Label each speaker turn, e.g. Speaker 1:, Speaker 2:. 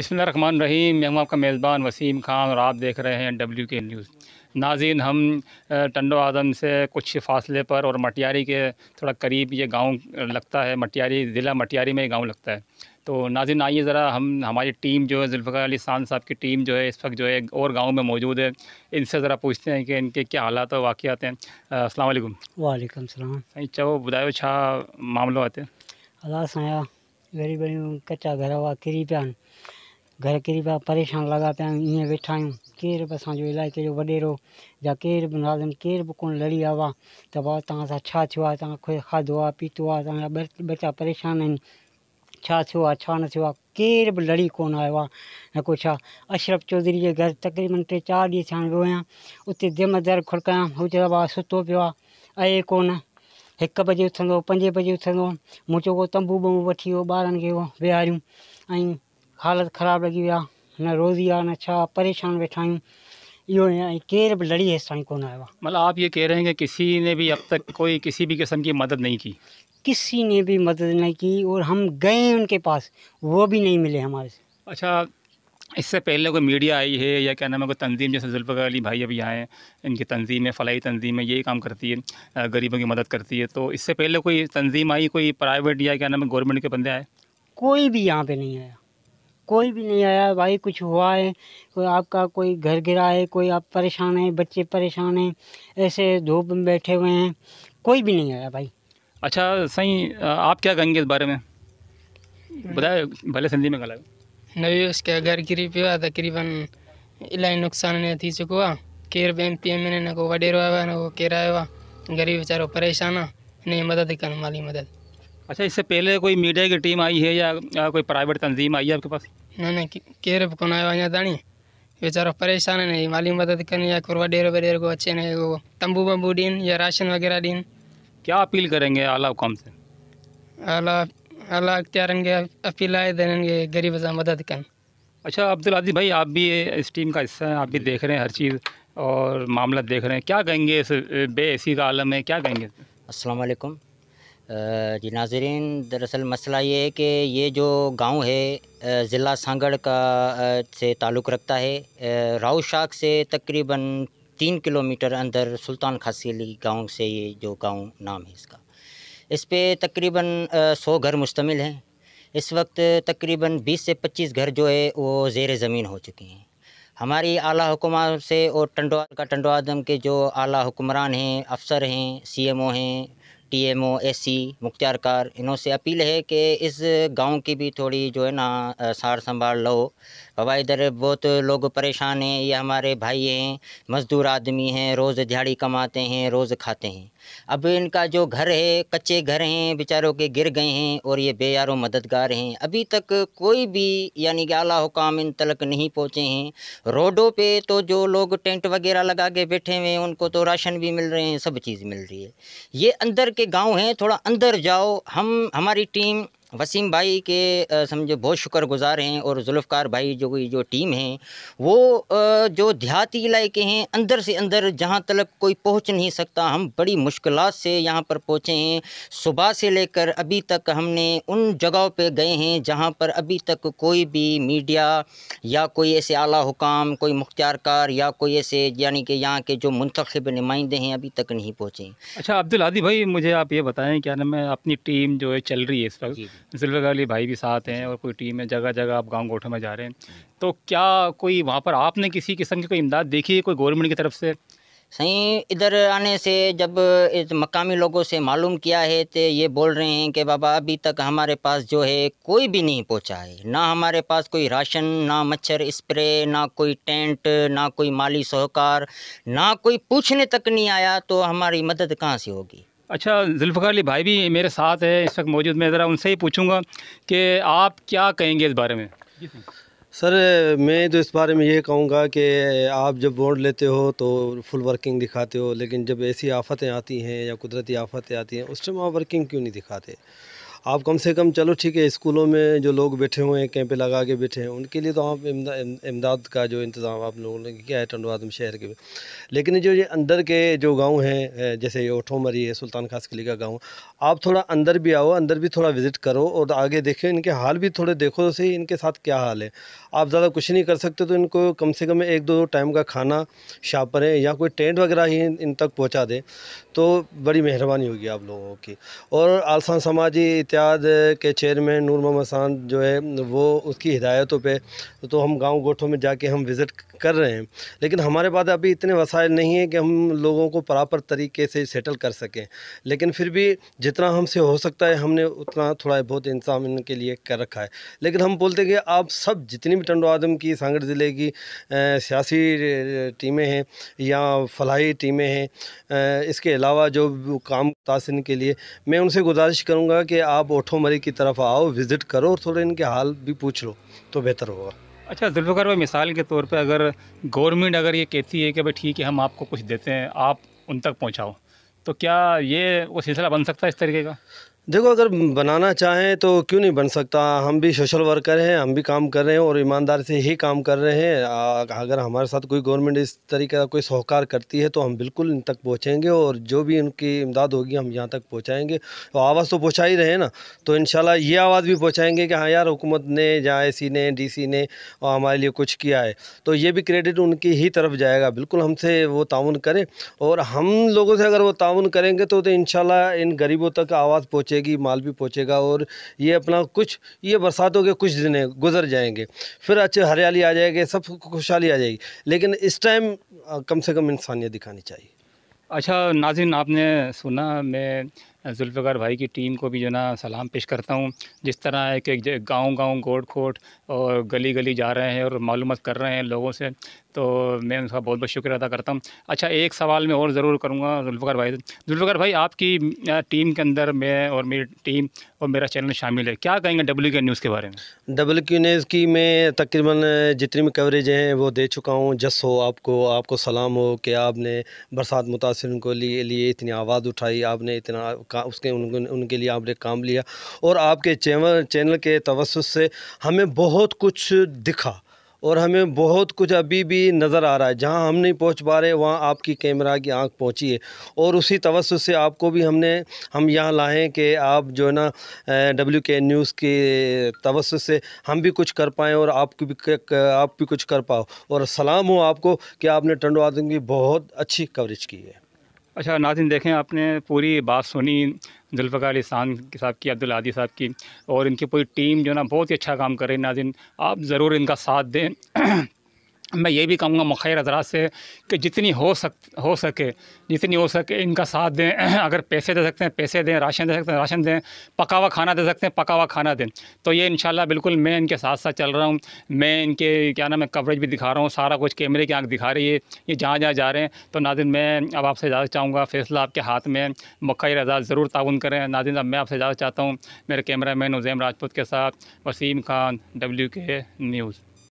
Speaker 1: रहमान रहीम मैं हूँ आपका मेज़बान वसीम खान और आप देख रहे हैं डब्ल्यू के न्यूज़ नाजिन हम टंडो आदम से कुछ फासले पर और मटियारी के थोड़ा करीब ये गांव लगता है मटियारी ज़िला मटियारी में ये गाँव लगता है तो नाजिन आइए ज़रा हम हमारी टीम जो है जुल्फ़ार अली खान साहब की टीम जो है इस वक्त जो है और गाँव में मौजूद है इनसे ज़रा पूछते हैं कि इनके क्या हालात और वाक़ हैं असलम
Speaker 2: वालेकुम सलाम
Speaker 1: साईं चओ छा मामिलो आते हैं
Speaker 2: अल्लाह साया गरीब कच्चा घर हुआ किरी पिया घर किरी पिया परेशान लॻा पिया आहियूं वेठा आहियूं केर बि असांजो हाँ इलाइक़े जो वॾेरो या केर बि नाज़िम केर बि कोन लड़ी आयो आहे त बाबा तव्हां सां छा थियो आहे तव्हां खाधो आहे पीतो आहे तव्हांजा ॿ परेशान आहिनि छा थियो आहे छा न थियो आहे केर बि लड़ी कोन आयो आहे न को छा अशरफ चौधरी जे घर तक़रीबन टे चारि ॾींहं थिया आहिनि वियो आहियां उते दम दर खुड़कायां हू चए बाबा सुतो पियो आहे अए कोन हिकु बजे उथंदो पंजे बजे उथंदो मूं चयो तंबू वंबू वठी वियो ॿारनि खे विहारियूं ऐं हालत ख़राब लगी वियो न रोज़ी आ न छा परेशान वेठा हूँ यो केर भी लड़ी है साई को आयो आहे
Speaker 1: मतलब आप ये कह रहे हैं कि किसी ने भी अब तक कोई किसी भी किस्म की मदद नहीं की
Speaker 2: किसी ने भी मदद नहीं की और हम गए उनके पास वो भी नहीं मिले हमारे से
Speaker 1: अच्छा इससे पहले कोई मीडिया आई है या क्या नाम है कोई तंजीम जैसे जुल्फ़र अली भाई अभी आए हैं इनकी तंजीम है तंजीमें तंजीम है यही काम करती है गरीबों की मदद करती है तो इससे पहले कोई तंजीम आई कोई प्राइवेट या क्या नाम है गवर्नमेंट के बंदे आए
Speaker 2: कोई भी यहाँ पर नहीं आया कोई भी नहीं आया भाई कुछ हुआ है कोई आपका कोई घर गिरा है कोई आप परेशान हैं बच्चे परेशान हैं ऐसे धूप में बैठे हुए हैं कोई भी नहीं
Speaker 1: आया भाई अच्छा सही आप क्या कहेंगे इस बारे में बताए भले संधि में गला
Speaker 2: नवी उसके घर गिरी हुआ तकरीबन इलाही नुक़सान नहीं थी चुको आहे केरु ॿियनि पी एम न को वडेर आया आहे न को केर आया हुआ गरीब बेचारो परेशान आहे मदद करने माली मदद
Speaker 1: अच्छा इससे पहले कोई मीडिया की टीम आई है या, या कोई प्राइवेट तंजीम आई है आपके पास
Speaker 2: ने केर बि कौन आयो अञा ताणी परेशान नहीं माली मदद करनी या कुरवा वॾेरो बेर को अच्छे नहीं वो तंबू वंबू दिन या राशन वग़ैरह दिन
Speaker 1: क्या अपील करेंगे आला कौम से
Speaker 2: आला आला अख्तियारनि अपील आए देंगे ग़रीब सां मदद कर
Speaker 1: अच्छा अब्दुल आदिल भाई आप भी इस टीम का हिस्सा हैं आप भी देख रहे हैं हर चीज़ और मामला देख रहे हैं क्या कहेंगे इस बे का आलम है क्या कहेंगे
Speaker 3: असलकम जी नाजरीन दरअसल मसला ये है कि ये जो गांव है ज़िला सांगड़ का से ताल्लुक़ रखता है राव शाख से तकरीबन तीन किलोमीटर अंदर सुल्तान खासीली गांव से ये जो गांव नाम है इसका इस पर तकरीबन सौ घर मुश्तमिल हैं इस वक्त तकरीबन बीस से पच्चीस घर जो है वो ज़ेर ज़मीन हो चुके हैं हमारी आला हुकुमा से और टंडो का टंडो आदम के जो आला हुक्मरान हैं अफसर हैं सी एम ओ हैं टीएमओ एसी मुख्तियार कार इन्हों से अपील है कि इस गाँव की भी थोड़ी जो है ना सार संभाल लो बाबा इधर बहुत लोग परेशान हैं ये हमारे भाई हैं मज़दूर आदमी हैं रोज़ दिहाड़ी कमाते हैं रोज़ खाते हैं अब इनका जो घर है कच्चे घर हैं बेचारों के गिर गए हैं और ये बेयारों मददगार हैं अभी तक कोई भी यानी कि आला हुकाम इन तलक नहीं पहुँचे हैं रोडों पे तो जो लोग टेंट वगैरह लगा के बैठे हुए हैं उनको तो राशन भी मिल रहे हैं सब चीज़ मिल रही है ये अंदर के गाँव हैं थोड़ा अंदर जाओ हम हमारी टीम वसीम भाई के समझो बहुत शुक्र गुज़ार हैं और जुल्फ़कार भाई जो जो टीम है वो जो देहाती इलाके हैं अंदर से अंदर जहाँ तक कोई पहुँच नहीं सकता हम बड़ी मुश्किल से यहाँ पर पहुँचे हैं सुबह से लेकर अभी तक हमने उन जगहों पे गए हैं जहाँ पर अभी तक कोई भी मीडिया या कोई ऐसे आला हुकाम कोई मुख्तारकार या कोई ऐसे यानी कि यहाँ के जो मंतखब नुमाइंदे हैं अभी तक नहीं पहुँचे
Speaker 1: अच्छा अब्दुल आदि भाई मुझे आप ये बताएँ क्या नाम मैं अपनी टीम जो है चल रही है इस वक्त जुल्फ़र अली भाई भी साथ हैं और कोई टीम है जगह जगह आप गाँव गोठों में जा रहे हैं तो क्या कोई वहाँ पर आपने किसी किस्म की कोई इमदाद देखी है कोई गवर्नमेंट की तरफ से सही इधर आने से जब मकामी लोगों से
Speaker 3: मालूम किया है तो ये बोल रहे हैं कि बाबा अभी तक हमारे पास जो है कोई भी नहीं पहुंचा है ना हमारे पास कोई राशन ना मच्छर स्प्रे ना कोई टेंट ना कोई माली सहकार ना कोई पूछने तक नहीं आया तो हमारी मदद कहाँ से होगी अच्छा
Speaker 1: जुल्फ़ार अली भाई भी मेरे साथ है इस वक्त मौजूद मैं ज़रा उनसे ही पूछूंगा कि आप क्या कहेंगे इस बारे में
Speaker 4: सर मैं तो इस बारे में ये कहूँगा कि आप जब वोट लेते हो तो फुल वर्किंग दिखाते हो लेकिन जब ऐसी आफतें आती हैं या कुदरती आफतें आती हैं उस टाइम आप वर्किंग क्यों नहीं दिखाते आप कम से कम चलो ठीक है स्कूलों में जो लोग बैठे हुए हैं कैंप लगा के बैठे हैं उनके लिए तो आप इमदाद का जो इंतज़ाम आप लोगों ने किया है टंडो आदम शहर के लेकिन जो ये अंदर के जो गाँव हैं जैसे ये ओठोमरी है सुल्तान खास किले का गाँव आप थोड़ा अंदर भी आओ अंदर भी थोड़ा विज़िट करो और आगे देखो इनके हाल भी थोड़े देखो तो सही इनके साथ क्या हाल है आप ज़्यादा कुछ नहीं कर सकते तो इनको कम से कम एक दो टाइम का खाना शापरें या कोई टेंट वगैरह ही इन तक पहुँचा दें तो बड़ी मेहरबानी होगी आप लोगों की और आलसान समाजी इतिहाद के चेयरमैन नूर मोहम्मद खान जो है वो उसकी हिदायतों पे तो हम गांव गोठों में जाके हम विज़िट कर रहे हैं लेकिन हमारे पास अभी इतने वसायल नहीं हैं कि हम लोगों को प्रॉपर तरीके से सेटल कर सकें लेकिन फिर भी जितना हमसे हो सकता है हमने उतना थोड़ा बहुत इंतजाम इनके लिए कर रखा है लेकिन हम बोलते हैं कि आप सब जितनी भी टंडो आदम की सांगड़ ज़िले की सियासी टीमें हैं या फलाही टीमें हैं इसके अलावा जो काम तासन के लिए मैं उनसे गुजारिश करूँगा कि आप आप ओठोमरी की तरफ आओ विज़िट करो और थोड़े इनके हाल भी पूछ लो तो बेहतर होगा
Speaker 1: अच्छा जुल्फ़ार भाई मिसाल के तौर पे अगर गवर्नमेंट अगर ये कहती है कि भाई ठीक है हम आपको कुछ देते हैं आप उन तक पहुंचाओ तो क्या ये वो सिलसिला बन सकता है इस तरीके का
Speaker 4: देखो अगर बनाना चाहें तो क्यों नहीं बन सकता हम भी सोशल वर्कर हैं हम भी काम कर रहे हैं और ईमानदार से ही काम कर रहे हैं अगर हमारे साथ कोई गवर्नमेंट इस तरीके का कोई सहकार करती है तो हम बिल्कुल इन तक पहुँचेंगे और जो भी उनकी इमदाद होगी हम यहाँ तक पहुँचाएँगे तो आवाज़ तो पहुँचा ही रहे ना तो इन ये आवाज़ भी पहुँचाएँगे कि हाँ यार हुकूमत ने या ए ने डी ने हमारे लिए कुछ किया है तो ये भी क्रेडिट उनकी ही तरफ जाएगा बिल्कुल हमसे वो ताउन करें और हम लोगों से अगर वो ताउन करेंगे तो, तो इन इन गरीबों तक आवाज़ पहुँचे पहुँचेगी माल भी पहुँचेगा और ये अपना कुछ ये बरसातों के कुछ दिन गुजर जाएंगे फिर अच्छे हरियाली आ जाएगी सब खुशहाली आ जाएगी लेकिन इस टाइम कम से कम इंसानियत दिखानी चाहिए अच्छा नाजिन आपने सुना मैं
Speaker 1: जुल्फ़ार भाई की टीम को भी जो ना सलाम पेश करता हूँ जिस तरह है कि गाँव गाँव गोट खोट और गली गली जा रहे हैं और मालूम कर रहे हैं लोगों से तो मैं उनका बहुत बहुत शुक्र अदा करता हूँ अच्छा एक सवाल मैं और ज़रूर करूँगा जुल्फ़ार भाई जुल्फ़ार भाई आपकी टीम के अंदर मैं और मेरी टीम और मेरा चैनल शामिल है क्या कहेंगे डब्ल्यू के न्यूज़ के बारे में
Speaker 4: डब्ल्यू के न्यूज़ की मैं तकरीबन जितनी भी कवरेज हैं वो दे चुका हूँ जस हो आपको आपको सलाम हो कि आपने बरसात मुतासर को लिए लिए इतनी आवाज़ उठाई आपने इतना का उसके उन, उनके लिए आपने काम लिया और आपके चैनल चैनल के तवसत से हमें बहुत कुछ दिखा और हमें बहुत कुछ अभी भी नज़र आ रहा है जहां हम नहीं पहुंच पा रहे वहां आपकी कैमरा की आंख पहुंची है और उसी तवस्त से आपको भी हमने हम यहां लाएं कि आप जो है ना डब्ल्यू के न्यूज़ के तवस्त से हम भी कुछ कर पाएँ और आपकी भी आप भी कुछ कर पाओ और सलाम हो आपको कि आपने टंडो आदमी की बहुत अच्छी कवरेज की है
Speaker 1: अच्छा नाजिन देखें आपने पूरी बात सुनी जुल्फ़ार इसान साहब की अब्दुल आदि साहब की और इनकी पूरी टीम जो ना बहुत ही अच्छा काम कर रही है नाजिन आप ज़रूर इनका साथ दें मैं ये भी कहूँगा मखैर हजरात से कि जितनी हो सक हो सके जितनी हो सके इनका साथ दें अगर पैसे दे सकते हैं पैसे दें राशन दे सकते हैं राशन दें पका हुआ खाना दे सकते हैं पका हुआ खाना दें तो ये इन बिल्कुल मैं इनके साथ साथ चल रहा हूँ मैं इनके क्या नाम है कवरेज भी दिखा रहा हूँ सारा कुछ कैमरे की आँख दिखा रही है ये जहाँ जहाँ जा रहे हैं तो नादिन मैं अब आपसे ज़्यादा चाहूँगा फ़ैसला आपके हाथ में मखैर हजरात ज़रूर ताउन करें नादिन अब मैं आपसे ज़्यादा चाहता हूँ मेरे कैमरा मैन उजैम राजपूत के साथ Wasim Khan W K news